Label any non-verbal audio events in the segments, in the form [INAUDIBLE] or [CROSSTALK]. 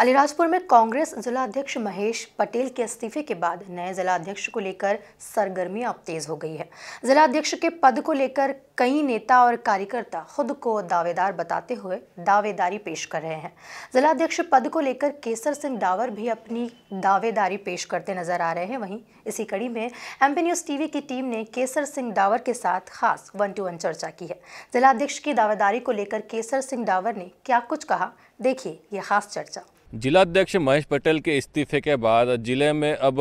अलीराजपुर में कांग्रेस जिलाध्यक्ष महेश पटेल के इस्तीफे के बाद नए जिलाध्यक्ष को लेकर सरगर्मियां अब तेज हो गई है जिलाध्यक्ष के पद को लेकर कई नेता और कार्यकर्ता खुद को दावेदार बताते हुए दावेदारी पेश कर रहे हैं जिलाध्यक्ष पद को लेकर केसर सिंह डावर भी अपनी दावेदारी पेश करते नजर आ रहे हैं वहीं इसी कड़ी में एम न्यूज टीवी की टीम ने केसर सिंह डावर के साथ खास वन टू वन चर्चा की है जिलाध्यक्ष की दावेदारी को लेकर केसर सिंह डावर ने क्या कुछ कहा देखिए ये खास चर्चा जिलाध्यक्ष महेश पटेल के इस्तीफे के बाद जिले में अब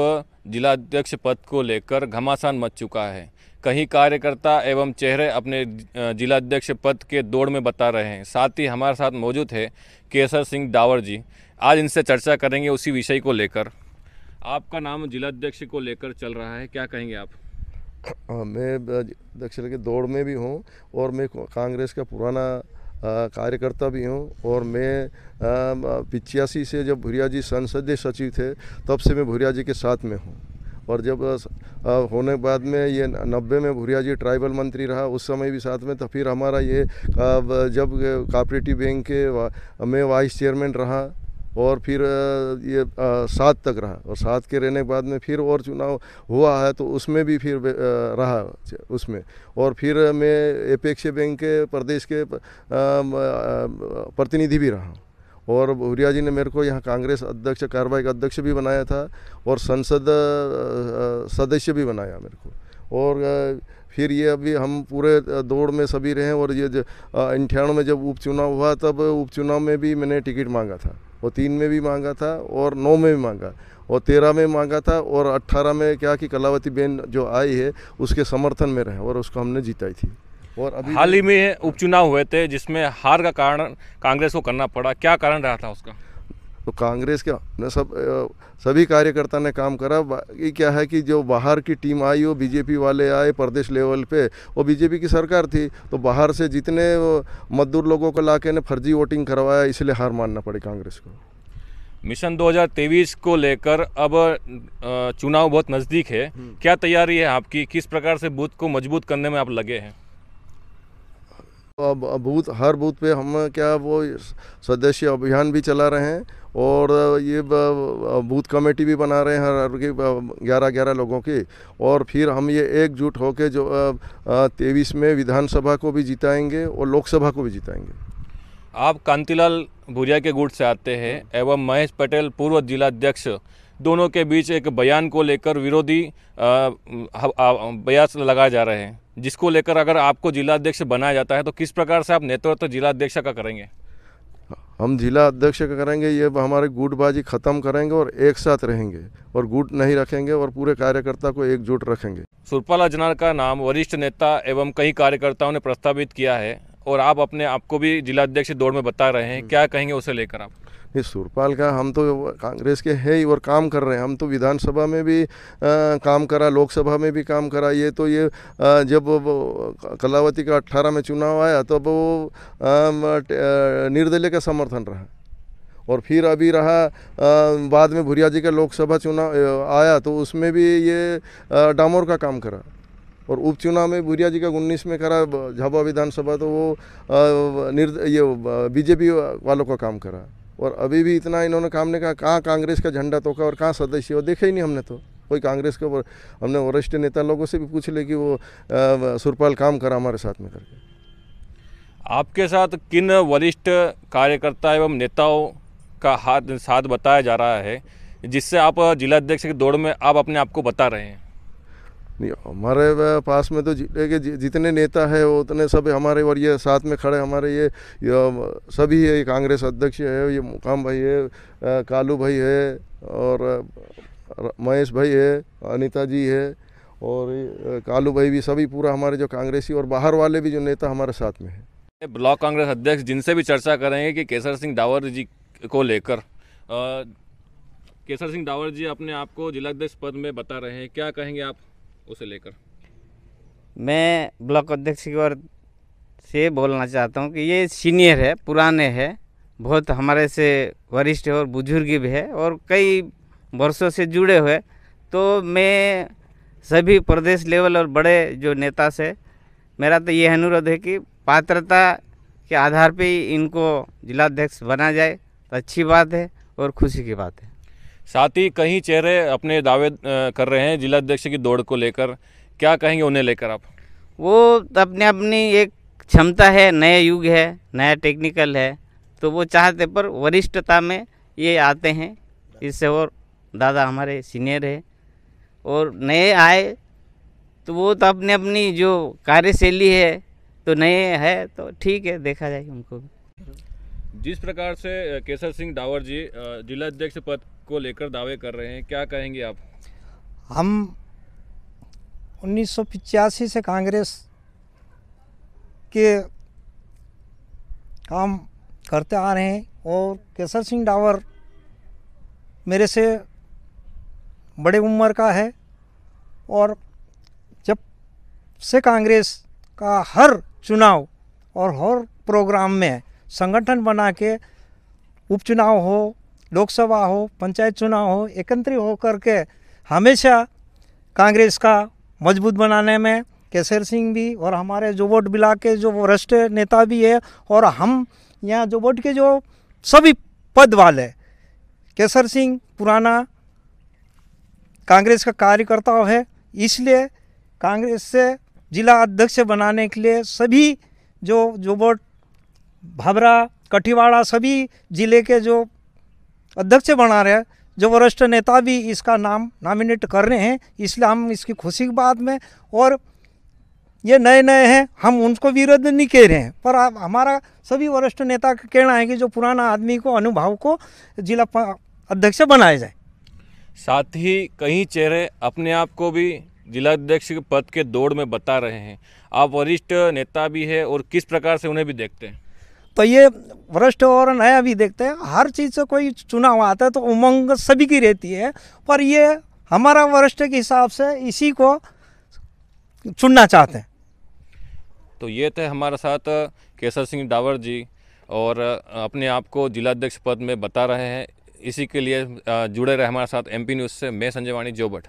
जिलाध्यक्ष पद को लेकर घमासान मच चुका है कहीं कार्यकर्ता एवं चेहरे अपने जिलाध्यक्ष पद के दौड़ में बता रहे हैं साथ ही हमारे साथ मौजूद है केसर सिंह डावर जी आज इनसे चर्चा करेंगे उसी विषय को लेकर आपका नाम जिलाध्यक्ष को लेकर चल रहा है क्या कहेंगे आप [COUGHS] मैं दक्षिण के दौड़ में भी हूँ और मैं कांग्रेस का पुराना कार्यकर्ता भी हूँ और मैं पिचासी से जब भूरिया जी संसदीय सचिव थे तब से मैं भूरिया जी के साथ में हूँ और जब होने के बाद में ये नब्बे में भूरिया जी ट्राइबल मंत्री रहा उस समय भी साथ में तो फिर हमारा ये जब कॉपरेटिव बैंक के मैं वाइस चेयरमैन रहा और फिर ये सात तक रहा और सात के रहने के बाद में फिर और चुनाव हुआ है तो उसमें भी फिर रहा उसमें और फिर मैं अपेक्षा बैंक के प्रदेश के प्रतिनिधि भी रहा और भूरिया जी ने मेरे को यहाँ कांग्रेस अध्यक्ष कार्रवाई का अध्यक्ष भी बनाया था और संसद सदस्य भी बनाया मेरे को और फिर ये अभी हम पूरे दौड़ में सभी रहे और ये अंठानवे में जब उपचुनाव हुआ तब उपचुनाव में भी मैंने टिकट मांगा था वो तीन में भी मांगा था और नौ में भी मांगा और तेरह में मांगा था और अट्ठारह में क्या कि कलावती बेन जो आई है उसके समर्थन में रहे और उसको हमने जीताई थी और अभी हाल ही में उपचुनाव हुए थे जिसमें हार का कारण कांग्रेस को करना पड़ा क्या कारण रहा था उसका तो कांग्रेस के ने सब सभी कार्यकर्ता ने काम करा ये क्या है कि जो बाहर की टीम आई वो बीजेपी वाले आए प्रदेश लेवल पे वो बीजेपी की सरकार थी तो बाहर से जितने मजदूर लोगों को लाके ने फर्जी वोटिंग करवाया इसलिए हार मानना पड़ी कांग्रेस को मिशन 2023 को लेकर अब चुनाव बहुत नज़दीक है हम्म। क्या तैयारी है आपकी किस प्रकार से बूथ को मजबूत करने में आप लगे हैं बूथ हर बूथ पे हम क्या वो स्वदेशी अभियान भी चला रहे हैं और ये बूथ कमेटी भी बना रहे हैं हर की ग्यारह ग्यारह लोगों की और फिर हम ये एकजुट होकर जो तेईस में विधानसभा को भी जिताएंगे और लोकसभा को भी जिताएंगे आप कांतिलाल भुरिया के गुट से आते हैं एवं महेश पटेल पूर्व जिलाध्यक्ष दोनों के बीच एक बयान को लेकर विरोधी बयास लगाए जा रहे हैं जिसको लेकर अगर आपको जिलाध्यक्ष बनाया जाता है तो किस प्रकार से आप नेतृत्व तो जिलाध्यक्ष का करेंगे हम जिला अध्यक्ष का करेंगे ये हमारे गुटबाजी ख़त्म करेंगे और एक साथ रहेंगे और गुट नहीं रखेंगे और पूरे कार्यकर्ता को एकजुट रखेंगे सुरपाला जनार का नाम वरिष्ठ नेता एवं कई कार्यकर्ताओं ने प्रस्तावित किया है और आप अपने आप को भी जिलाध्यक्ष दौड़ में बता रहे हैं हम्म। क्या कहेंगे उसे लेकर आप ये सुरपाल का हम तो कांग्रेस के है ही और काम कर रहे हैं हम तो विधानसभा में भी आ, काम करा लोकसभा में भी काम करा ये तो ये आ, जब कलावती का अट्ठारह में चुनाव आया तब तो वो निर्दलीय का समर्थन रहा और फिर अभी रहा आ, बाद में भुरिया जी का लोकसभा चुनाव आया तो उसमें भी ये डामोर का काम करा और उपचुनाव में भूरिया जी का उन्नीस में करा झाबा विधानसभा तो वो निर्द ये बीजेपी वालों का काम करा और अभी भी इतना इन्होंने काम ने कहा कहाँ कांग्रेस का झंडा तोका और कहाँ सदस्य हो देखा ही नहीं हमने तो कोई कांग्रेस के ऊपर हमने वरिष्ठ नेता लोगों से भी पूछ ले कि वो सुरपाल काम करा हमारे साथ में करके आपके साथ किन वरिष्ठ कार्यकर्ता एवं नेताओं का हाथ साथ बताया जा रहा है जिससे आप जिलाध्यक्ष की दौड़ में आप अपने आप को बता रहे हैं नहीं हमारे पास में तो जिले के जितने नेता है वो उतने सब हमारे और ये साथ में खड़े हमारे ये, ये सभी है कांग्रेस अध्यक्ष है ये मुकाम भाई है कालू भाई है और महेश भाई है अनिता जी है और कालू भाई भी सभी पूरा हमारे जो कांग्रेसी और बाहर वाले भी जो नेता हमारे साथ में है ब्लॉक कांग्रेस अध्यक्ष जिनसे भी चर्चा करेंगे कि केसर सिंह डावर जी को लेकर केसर सिंह डावर जी अपने आप को जिलाध्यक्ष पद में बता रहे हैं क्या कहेंगे आप उसे लेकर मैं ब्लॉक अध्यक्ष की ओर से बोलना चाहता हूँ कि ये सीनियर है पुराने हैं बहुत हमारे से वरिष्ठ और बुजुर्ग भी है और कई वर्षों से जुड़े हुए तो मैं सभी प्रदेश लेवल और बड़े जो नेता से मेरा तो ये अनुरोध है कि पात्रता के आधार पे ही इनको जिलाध्यक्ष बना जाए तो अच्छी बात है और खुशी की बात है साथ ही कहीं चेहरे अपने दावे कर रहे हैं जिला अध्यक्ष की दौड़ को लेकर क्या कहेंगे उन्हें लेकर आप वो अपने अपनी एक क्षमता है नया युग है नया टेक्निकल है तो वो चाहते पर वरिष्ठता में ये आते हैं इससे और दादा हमारे सीनियर है और नए आए तो वो तो अपने अपनी जो कार्यशैली है तो नए है तो ठीक है देखा जाए उनको जिस प्रकार से केसर सिंह डावर जी जिला अध्यक्ष पद को लेकर दावे कर रहे हैं क्या कहेंगे आप हम उन्नीस से कांग्रेस के काम करते आ रहे हैं और केसर सिंह डावर मेरे से बड़े उम्र का है और जब से कांग्रेस का हर चुनाव और हर प्रोग्राम में संगठन बना के उपचुनाव हो लोकसभा हो पंचायत चुनाव हो एकत्रित होकर के हमेशा कांग्रेस का मजबूत बनाने में केसर सिंह भी और हमारे जो वोट मिला के जो वरिष्ठ नेता भी है और हम यहाँ जो वोट के जो सभी पद वाले केसर सिंह पुराना कांग्रेस का कार्यकर्ता है इसलिए कांग्रेस से जिला अध्यक्ष बनाने के लिए सभी जो जो वोट भाभरा कटिवाड़ा सभी ज़िले के जो अध्यक्ष बना रहे हैं जो वरिष्ठ नेता भी इसका नाम नॉमिनेट कर रहे हैं इसलिए हम इसकी खुशी की बात में और ये नए नए हैं हम उनको विरोध नहीं कह रहे हैं पर आप हमारा सभी वरिष्ठ नेता का कहना है कि जो पुराना आदमी को अनुभव को जिला अध्यक्ष बनाया जाए साथ ही कई चेहरे अपने आप को भी जिला अध्यक्ष पद के दौड़ में बता रहे हैं आप वरिष्ठ नेता भी है और किस प्रकार से उन्हें भी देखते हैं तो ये भ्रष्ट और नया भी देखते हैं हर चीज़ से कोई चुनाव आता है तो उमंग सभी की रहती है पर ये हमारा वरिष्ठ के हिसाब से इसी को चुनना चाहते हैं तो ये थे हमारे साथ केसर सिंह डावर जी और अपने आप को जिलाध्यक्ष पद में बता रहे हैं इसी के लिए जुड़े रहे हमारे साथ एमपी न्यूज़ से मैं संजय वाणी जोबट